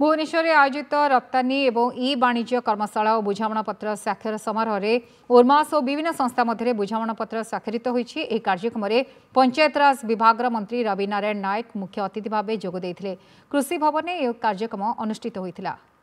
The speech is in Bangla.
ভুবনেশ্বরে আয়োজিত রপ্তানি এবং ই বাণিজ্য কর্মশালা ও বুঝামণাপত্র স্বাক্ষর সমারোহে ওরমাস ও বিভিন্ন সংস্থা মধ্যে বুঝামণাপত্র স্বাক্ষরিত হয়েছে এই কার্যক্রমে পঞ্চায়েতরাজ বিভাগর মন্ত্রী রবিনারায়ণ নায়ক মুখ্য অতিথি ভাবে যোগ দিয়ে কৃষি ভবনে এই কার্যক্রম অনুষ্ঠিত হয়েছিল